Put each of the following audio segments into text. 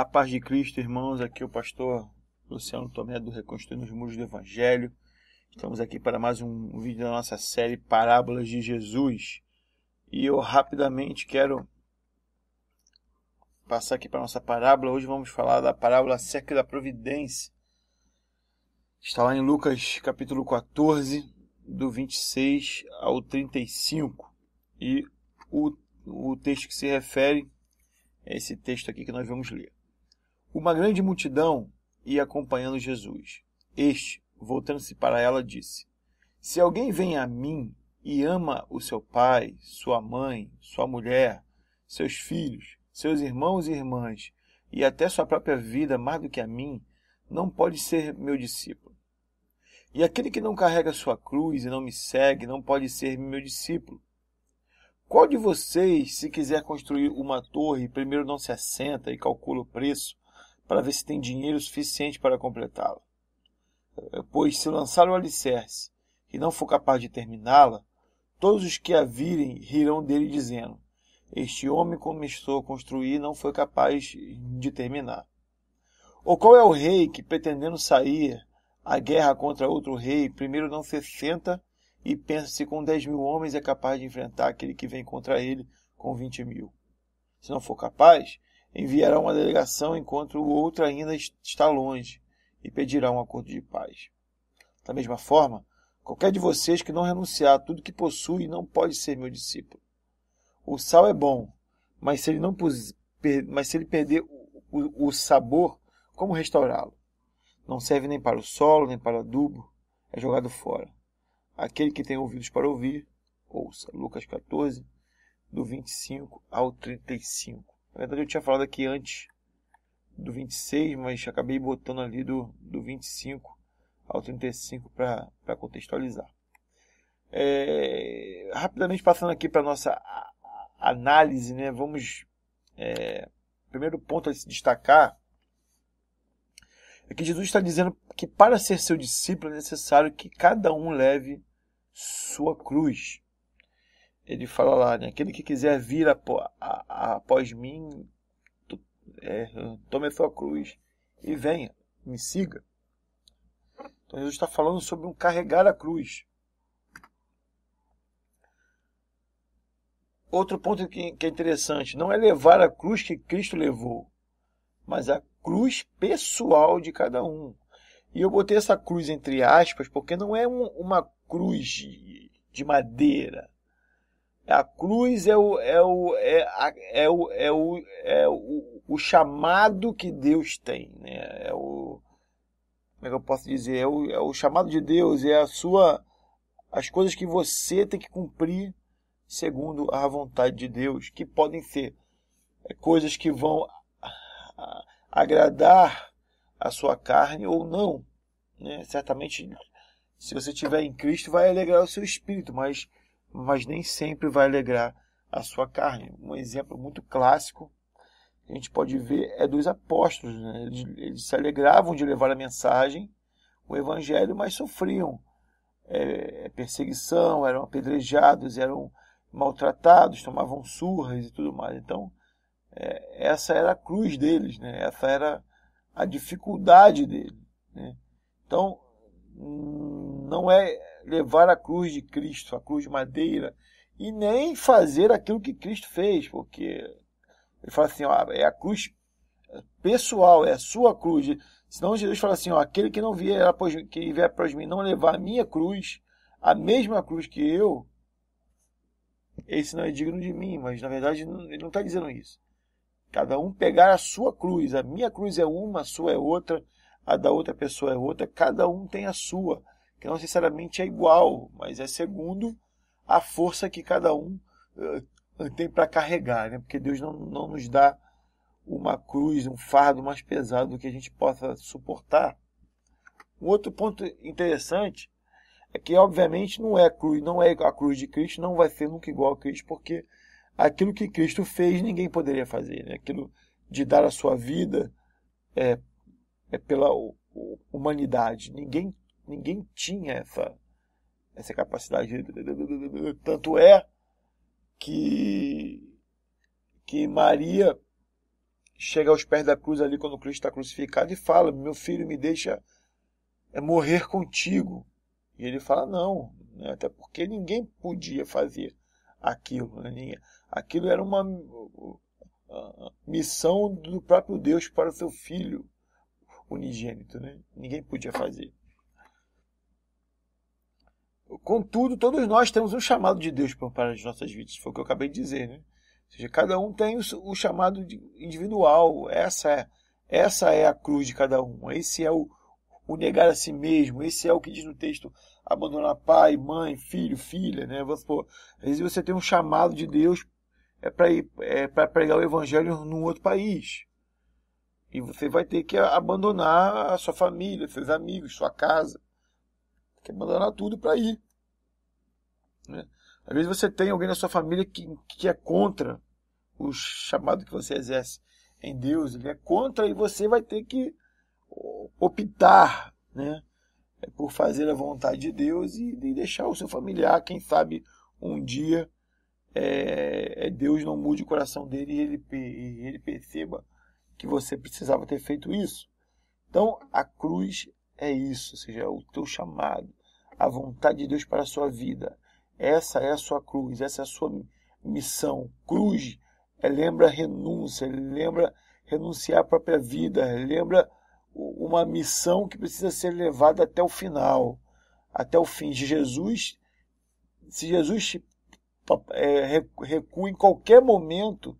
A paz de Cristo, irmãos, aqui é o pastor Luciano Tomé do Reconstruindo os Muros do Evangelho. Estamos aqui para mais um vídeo da nossa série Parábolas de Jesus. E eu rapidamente quero passar aqui para a nossa parábola. Hoje vamos falar da parábola acerca da providência. Está lá em Lucas capítulo 14, do 26 ao 35. E o, o texto que se refere é esse texto aqui que nós vamos ler. Uma grande multidão ia acompanhando Jesus. Este, voltando-se para ela, disse: Se alguém vem a mim e ama o seu pai, sua mãe, sua mulher, seus filhos, seus irmãos e irmãs, e até sua própria vida mais do que a mim, não pode ser meu discípulo. E aquele que não carrega sua cruz e não me segue não pode ser meu discípulo. Qual de vocês, se quiser construir uma torre, primeiro não se assenta e calcula o preço para ver se tem dinheiro suficiente para completá-la. Eh, pois se lançar o alicerce e não for capaz de terminá-la, todos os que a virem rirão dele dizendo: Este homem começou a construir e não foi capaz de terminar. Ou qual é o rei que, pretendendo sair à guerra contra outro rei, primeiro não se senta e pensa se com dez mil homens é capaz de enfrentar aquele que vem contra ele com vinte mil? Se não for capaz, enviará uma delegação enquanto o outro ainda está longe e pedirá um acordo de paz. Da mesma forma, qualquer de vocês que não renunciar a tudo que possui não pode ser meu discípulo. O sal é bom, mas se ele não mas se ele perder o, o, o sabor, como restaurá-lo? Não serve nem para o solo, nem para o adubo, é jogado fora. Aquele que tem ouvidos para ouvir, ouça. Lucas 14, do 25 ao 35. Na verdade, eu tinha falado aqui antes do 26, mas acabei botando ali do, do 25 ao 35 para contextualizar. É, rapidamente passando aqui para nossa análise, né? Vamos é, primeiro ponto a se destacar é que Jesus está dizendo que para ser seu discípulo é necessário que cada um leve sua cruz ele fala lá, né? Aquele que quiser vir após mim, é, tome a sua cruz e venha, me siga. Então Jesus está falando sobre um carregar a cruz. Outro ponto que, que é interessante, não é levar a cruz que Cristo levou, mas a cruz pessoal de cada um. E eu botei essa cruz entre aspas porque não é um, uma cruz de, de madeira, é a cruz é o, é o, é, a, é o, é o, é o, o chamado que Deus tem, né? É o, como é que eu posso dizer? É o, é o chamado de Deus, é a sua, as coisas que você tem que cumprir segundo a vontade de Deus, que podem ser é, coisas que vão agradar a sua carne ou não. Né? Certamente, se você estiver em Cristo, vai alegrar o seu espírito, mas mas nem sempre vai alegrar a sua carne. Um exemplo muito clássico que a gente pode ver é dos apóstolos. Né? Eles, eles, se alegravam de levar a mensagem, o evangelho, mas sofriam é, é perseguição, eram apedrejados, eram maltratados, tomavam surras e tudo mais. Então, é, essa era a cruz deles, né? essa era a dificuldade deles. Né? Então, hum, não é levar a cruz de Cristo, a cruz de madeira, e nem fazer aquilo que Cristo fez, porque ele fala assim, ó, é a cruz pessoal, é a sua cruz. Senão Jesus fala assim, ó, aquele que não vier após, que vier após mim não levar a minha cruz, a mesma cruz que eu, esse não é digno de mim, mas na verdade ele não está dizendo isso. Cada um pegar a sua cruz, a minha cruz é uma, a sua é outra, a da outra pessoa é outra, cada um tem a sua que não necessariamente é igual, mas é segundo a força que cada um uh, tem para carregar, né? porque Deus não, não nos dá uma cruz, um fardo mais pesado do que a gente possa suportar. Um outro ponto interessante é que, obviamente, não é a cruz, não é a cruz de Cristo, não vai ser nunca igual a Cristo, porque aquilo que Cristo fez ninguém poderia fazer, né? aquilo de dar a sua vida é, é pela humanidade. Ninguém Ninguém tinha essa, essa capacidade. Tanto é que, que Maria chega aos pés da cruz ali quando Cristo está crucificado e fala: Meu filho, me deixa eh, morrer contigo. E ele fala: Não, né, até porque ninguém podia fazer aquilo. Né? Aquilo era uma missão do próprio Deus para o seu filho unigênito. Né? Ninguém podia fazer. Contudo, todos nós temos um chamado de Deus para as nossas vidas, foi o que eu acabei de dizer, né? Ou seja, cada um tem o, o chamado individual, essa é, essa é a cruz de cada um, esse é o, o negar a si mesmo, esse é o que diz no texto abandonar pai, mãe, filho, filha, né? Você, pô, às vezes você tem um chamado de Deus é para é para pregar o evangelho num outro país. E você vai ter que abandonar a sua família, seus amigos, sua casa quer que abandonar tudo para ir. Né? Às vezes você tem alguém na sua família que, que é contra o chamado que você exerce em Deus, ele é contra e você vai ter que optar né, por fazer a vontade de Deus e, e deixar o seu familiar, quem sabe um dia é, é Deus não mude o coração dele e ele, ele perceba que você precisava ter feito isso. Então a cruz é isso, ou seja, é o teu chamado, a vontade de Deus para a sua vida. Essa é a sua cruz, essa é a sua missão. Cruz é lembra renúncia, lembra renunciar à própria vida, lembra uma missão que precisa ser levada até o final, até o fim. de Jesus, se Jesus é, recua em qualquer momento,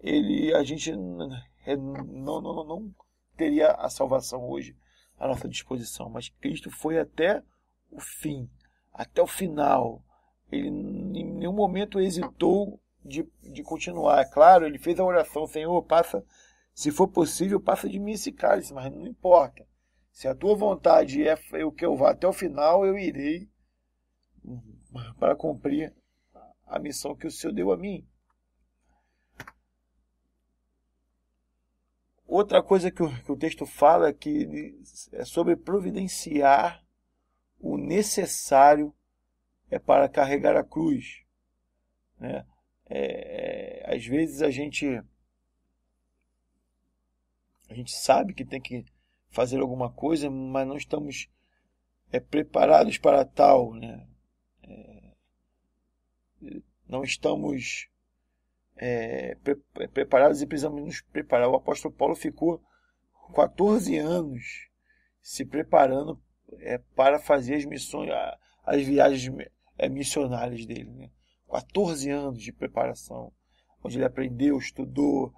ele, a gente não, não, não, não teria a salvação hoje à nossa disposição, mas Cristo foi até o fim, até o final. Ele em nenhum momento hesitou de, de continuar. É claro, ele fez a oração, Senhor, passa, se for possível, passa de mim esse cálice, mas não importa. Se a tua vontade é eu é que eu vá até o final, eu irei uhum, para cumprir a missão que o Senhor deu a mim. Outra coisa que o, que o texto fala é que é sobre providenciar o necessário é para carregar a cruz. Né? É, é, às vezes a gente a gente sabe que tem que fazer alguma coisa, mas não estamos é, preparados para tal, né? É, não estamos é, pre preparados e precisamos nos preparar. O apóstolo Paulo ficou 14 anos se preparando é, para fazer as missões, as viagens é, missionárias dele. Né? 14 anos de preparação, onde ele aprendeu, estudou,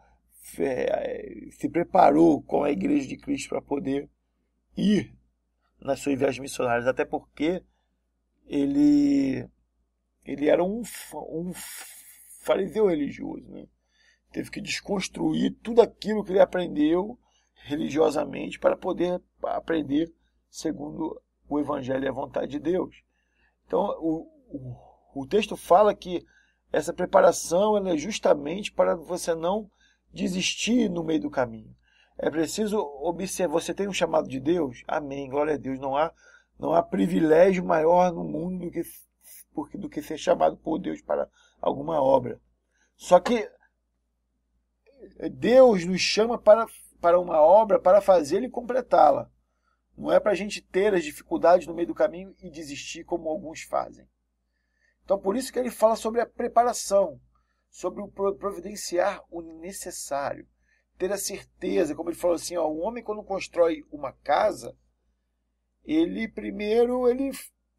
é, se preparou com a Igreja de Cristo para poder ir nas suas viagens missionárias, até porque ele, ele era um, um fariseu religioso, né? Teve que desconstruir tudo aquilo que ele aprendeu religiosamente para poder aprender segundo o Evangelho e a vontade de Deus. Então, o, o, o texto fala que essa preparação é justamente para você não desistir no meio do caminho. É preciso observar. Você tem um chamado de Deus? Amém. Glória a Deus. Não há, não há privilégio maior no mundo do que do que ser chamado por Deus para alguma obra. Só que Deus nos chama para, para uma obra para fazê-la e completá-la. Não é para a gente ter as dificuldades no meio do caminho e desistir, como alguns fazem. Então, por isso que ele fala sobre a preparação, sobre o providenciar o necessário, ter a certeza, como ele falou assim, ó, o homem quando constrói uma casa, ele primeiro ele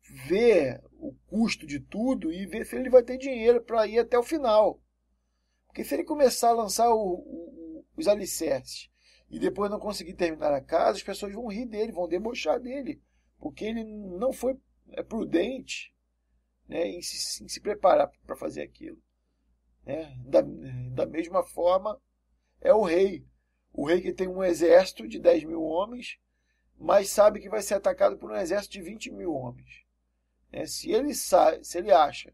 ver o custo de tudo e ver se ele vai ter dinheiro para ir até o final. Porque se ele começar a lançar o, o, os alicerces e depois não conseguir terminar a casa, as pessoas vão rir dele, vão debochar dele, porque ele não foi é, prudente né, em, se, em se preparar para fazer aquilo. Né? Da, da mesma forma, é o rei. O rei que tem um exército de 10 mil homens, mas sabe que vai ser atacado por um exército de 20 mil homens. Né? Se, ele sabe, se ele acha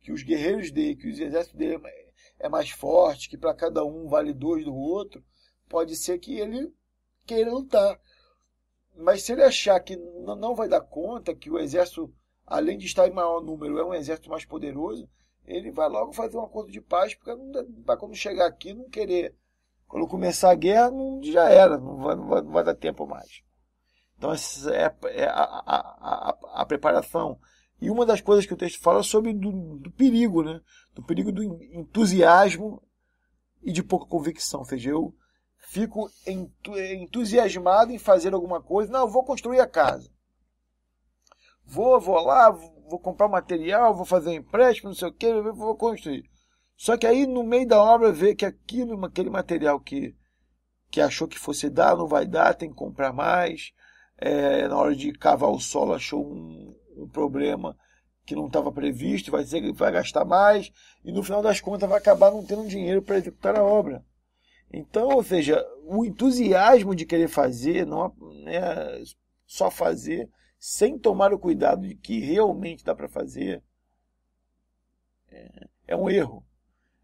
que os guerreiros dele, que o exército dele é, é mais forte, que para cada um vale dois do outro, pode ser que ele queira lutar. Mas se ele achar que não vai dar conta, que o exército, além de estar em maior número, é um exército mais poderoso, ele vai logo fazer um acordo de paz, para quando chegar aqui não querer. Quando começar a guerra, não, já era, não vai, não vai, não vai dar tempo mais. Então, essa é, é a, a, a, a preparação e uma das coisas que o texto fala é sobre do, do perigo, né? Do perigo do entusiasmo e de pouca convicção. Ou seja, eu fico entusiasmado em fazer alguma coisa. Não, vou construir a casa. Vou, vou lá, vou comprar material, vou fazer empréstimo, não sei o que, vou construir. Só que aí no meio da obra vê que aquilo, aquele material que, que achou que fosse dar, não vai dar, tem que comprar mais é, na hora de cavar o solo achou um, um problema que não estava previsto, vai dizer que vai gastar mais e no final das contas vai acabar não tendo dinheiro para executar a obra. Então, ou seja, o entusiasmo de querer fazer, não né, só fazer, sem tomar o cuidado de que realmente dá para fazer, é, é um erro.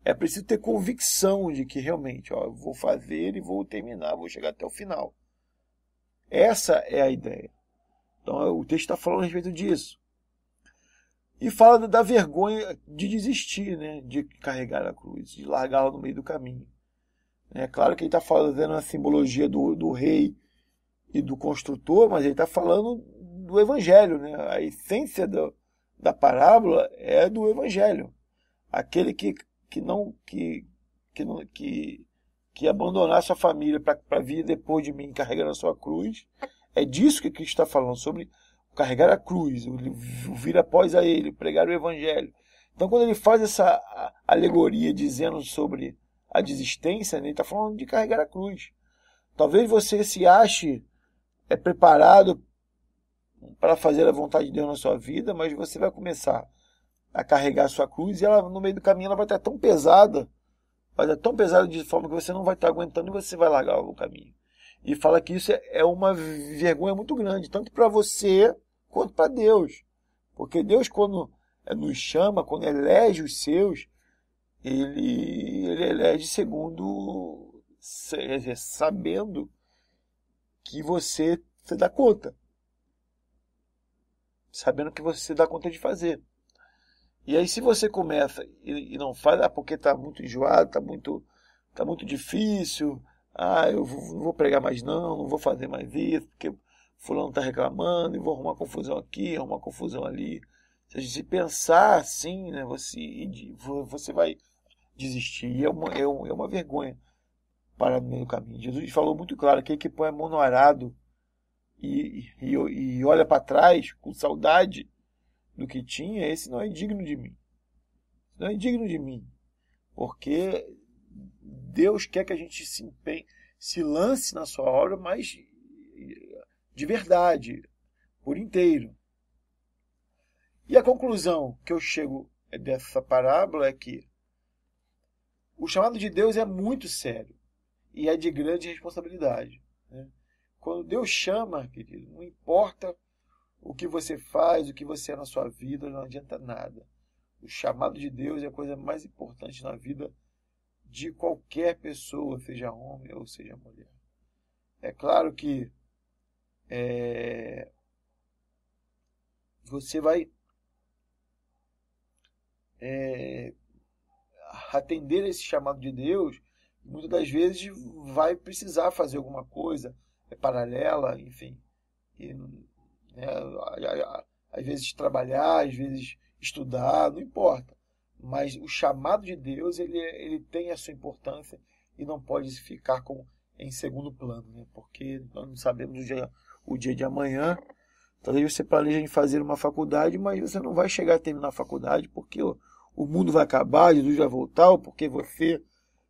É preciso ter convicção de que realmente, ó, eu vou fazer e vou terminar, vou chegar até o final. Essa é a ideia. Então o texto está falando a respeito disso. E fala da vergonha de desistir, né? de carregar a cruz, de largá-la no meio do caminho. É claro que ele está fazendo a simbologia do, do rei e do construtor, mas ele está falando do evangelho. Né? A essência do, da parábola é do evangelho. Aquele que, que não que, que, não, que que abandonasse a família para vir depois de mim carregando a sua cruz. É disso que Cristo está falando, sobre carregar a cruz, vir após a ele, pregar o evangelho. Então, quando ele faz essa alegoria dizendo sobre a desistência, né, ele está falando de carregar a cruz. Talvez você se ache é, preparado para fazer a vontade de Deus na sua vida, mas você vai começar a carregar a sua cruz e ela no meio do caminho ela vai estar tão pesada mas é tão pesado de forma que você não vai estar tá aguentando e você vai largar o caminho. E fala que isso é, é uma vergonha muito grande, tanto para você quanto para Deus. Porque Deus, quando é, nos chama, quando elege os seus, ele, ele elege segundo, é, sabendo que você, se dá conta. Sabendo que você se dá conta de fazer. E aí, se você começa e, e não faz, ah, porque está muito enjoado, está muito, tá muito difícil, ah, eu vou, não vou pregar mais não, não vou fazer mais isso, porque fulano está reclamando, e vou arrumar confusão aqui, arrumar confusão ali. Se pensar assim, né, você, você vai desistir. E é uma, é, uma, é uma vergonha parar no meio do caminho. Jesus falou muito claro: aquele que põe a mão no arado e, e, e olha para trás com saudade do que tinha, esse não é digno de mim. Esse não é digno de mim. Porque Deus quer que a gente se empenhe, se lance na sua obra, mas de verdade, por inteiro. E a conclusão que eu chego dessa parábola é que o chamado de Deus é muito sério e é de grande responsabilidade. Né? Quando Deus chama, querido, não importa o que você faz, o que você é na sua vida, não adianta nada. O chamado de Deus é a coisa mais importante na vida de qualquer pessoa, seja homem ou seja mulher. É claro que é, você vai é, atender esse chamado de Deus, muitas das vezes vai precisar fazer alguma coisa é paralela, enfim. E, né? Às vezes trabalhar, às vezes estudar, não importa. Mas o chamado de Deus ele, ele tem a sua importância e não pode ficar com, em segundo plano, né? porque nós não sabemos o dia, o dia de amanhã. Talvez você planeje em fazer uma faculdade, mas você não vai chegar a terminar a faculdade porque ó, o mundo vai acabar, Jesus vai voltar, ou porque você,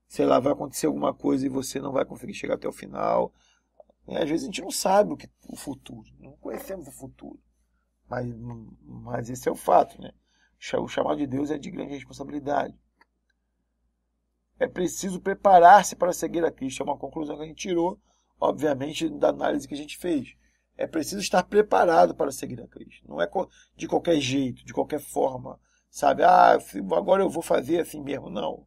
sei lá, vai acontecer alguma coisa e você não vai conseguir chegar até o final. E né? às vezes a gente não sabe o, que, o futuro, não conhecemos o futuro. Mas, mas esse é o fato, né? O chamado de Deus é de grande responsabilidade. É preciso preparar-se para seguir a Cristo. É uma conclusão que a gente tirou, obviamente, da análise que a gente fez. É preciso estar preparado para seguir a Cristo. Não é de qualquer jeito, de qualquer forma. Sabe, ah, agora eu vou fazer assim mesmo. Não.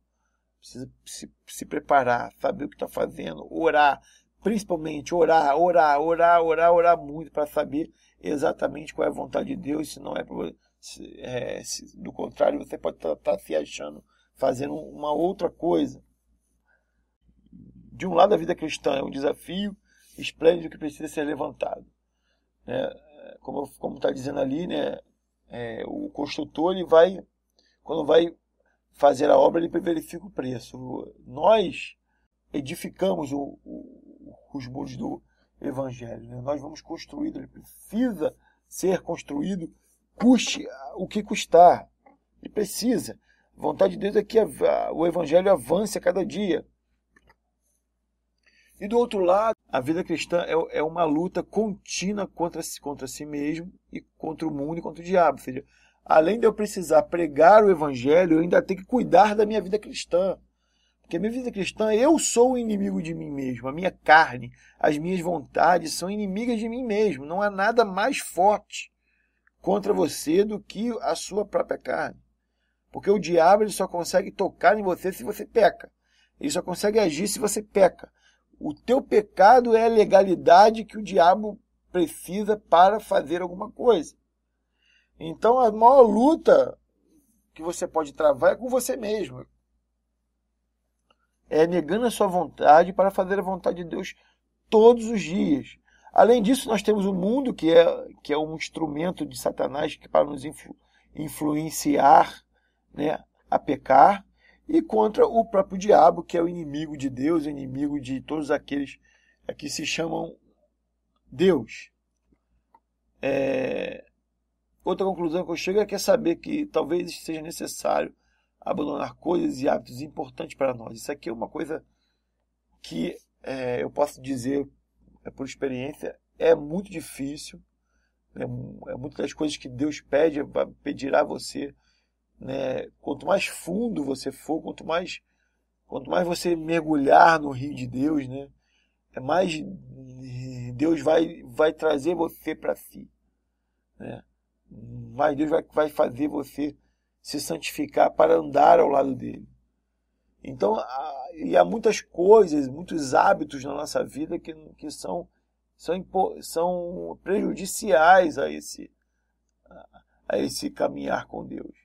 Precisa se, se preparar, saber o que está fazendo, orar, principalmente orar, orar, orar, orar, orar muito para saber exatamente qual é a vontade de Deus, se não é, se, é se, do contrário, você pode estar tá, tá se achando fazendo uma outra coisa. De um lado, a vida cristã é um desafio esplêndido que precisa ser levantado. Né? Como está dizendo ali, né? É, o construtor ele vai, quando vai fazer a obra, ele verifica o preço. Nós edificamos o os muros do Evangelho. Né? Nós vamos construído, ele precisa ser construído, custe o que custar. Ele precisa. A vontade de Deus é que o Evangelho avance a cada dia. E do outro lado, a vida cristã é, é, uma luta contínua contra si, contra si mesmo e contra o mundo e contra o diabo. Ou seja, além de eu precisar pregar o evangelho, eu ainda tenho que cuidar da minha vida cristã. Porque a minha vida cristã, eu sou o inimigo de mim mesmo. A minha carne, as minhas vontades são inimigas de mim mesmo. Não há nada mais forte contra você do que a sua própria carne. Porque o diabo ele só consegue tocar em você se você peca. Ele só consegue agir se você peca. O teu pecado é a legalidade que o diabo precisa para fazer alguma coisa. Então a maior luta que você pode travar é com você mesmo é negando a sua vontade para fazer a vontade de Deus todos os dias. Além disso, nós temos o mundo, que é, que é um instrumento de Satanás que para nos influ, influenciar né, a pecar, e contra o próprio diabo, que é o inimigo de Deus, inimigo de todos aqueles é, que se chamam Deus. É... Outra conclusão que eu chego é que é saber que talvez seja necessário abandonar coisas e hábitos importantes para nós. Isso aqui é uma coisa que é, eu posso dizer é por experiência, é muito difícil. Né? É, é muitas das coisas que Deus pede, pedirá a você. Né? Quanto mais fundo você for, quanto mais, quanto mais você mergulhar no rio de Deus, né? é mais Deus vai, vai trazer você para si. Né? mais Deus vai, vai fazer você se santificar para andar ao lado dele. Então, há, e há muitas coisas, muitos hábitos na nossa vida que, que são, são, são prejudiciais a esse, a esse caminhar com Deus.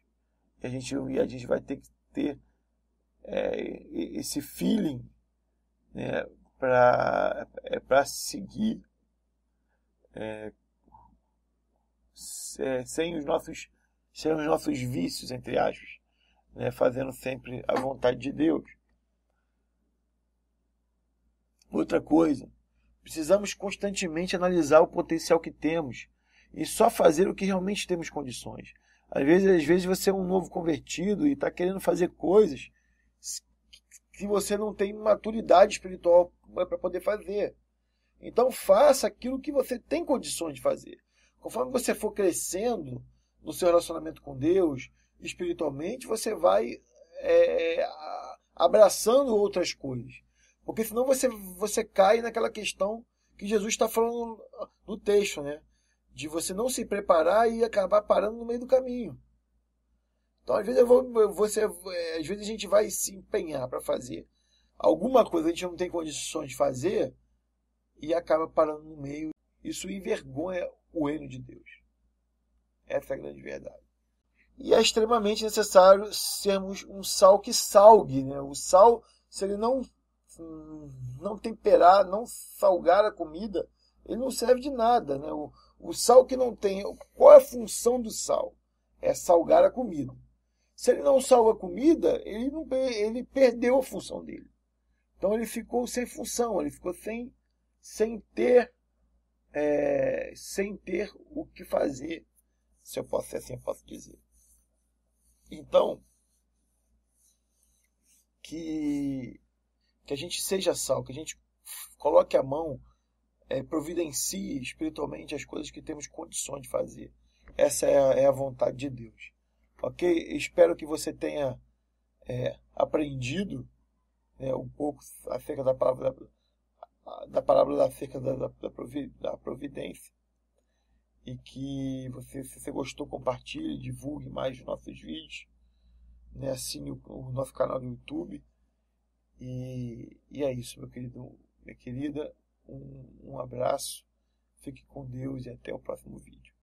E a gente, a gente vai ter que ter é, esse feeling né, para é, seguir é, é, sem os nossos ser os nossos vícios, entre aspas, né? fazendo sempre a vontade de Deus. Outra coisa, precisamos constantemente analisar o potencial que temos e só fazer o que realmente temos condições. Às vezes, às vezes você é um novo convertido e está querendo fazer coisas que você não tem maturidade espiritual para poder fazer. Então faça aquilo que você tem condições de fazer. Conforme você for crescendo, no seu relacionamento com Deus, espiritualmente, você vai é, abraçando outras coisas. Porque senão você, você cai naquela questão que Jesus está falando no texto, né? De você não se preparar e acabar parando no meio do caminho. Então, às vezes, eu vou, você, é, às vezes a gente vai se empenhar para fazer alguma coisa que a gente não tem condições de fazer e acaba parando no meio. Isso envergonha o reino de Deus. Essa é a grande verdade. E é extremamente necessário sermos um sal que salgue. Né? O sal, se ele não, não temperar, não salgar a comida, ele não serve de nada. Né? O, o sal que não tem. Qual é a função do sal? É salgar a comida. Se ele não salga a comida, ele, não, ele perdeu a função dele. Então ele ficou sem função, ele ficou sem, sem ter é, sem ter o que fazer se eu posso ser assim, eu posso dizer. Então, que, que a gente seja sal, que a gente coloque a mão, é, providencie espiritualmente as coisas que temos condições de fazer. Essa é a, é a vontade de Deus. Ok? Espero que você tenha é, aprendido né, um pouco acerca da palavra da, da palavra acerca da, da, da providência e que você, se você gostou, compartilhe, divulgue mais os nossos vídeos, né? assine o, o nosso canal do YouTube. E, e, é isso, meu querido, minha querida. Um, um abraço, fique com Deus e até o próximo vídeo.